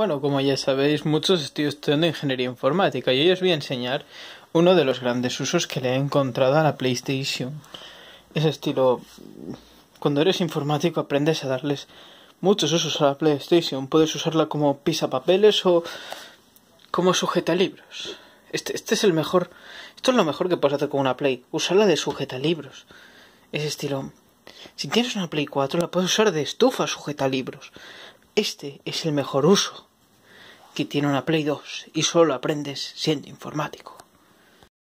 Bueno, como ya sabéis, muchos estoy estudiando ingeniería informática y hoy os voy a enseñar uno de los grandes usos que le he encontrado a la PlayStation. Es estilo, cuando eres informático aprendes a darles muchos usos a la PlayStation. Puedes usarla como papeles o como sujeta Este, este es el mejor, esto es lo mejor que puedes hacer con una Play, usarla de sujeta libros. Es estilo, si tienes una Play 4 la puedes usar de estufa sujeta libros. Este es el mejor uso que tiene una Play 2 y solo aprendes siendo informático.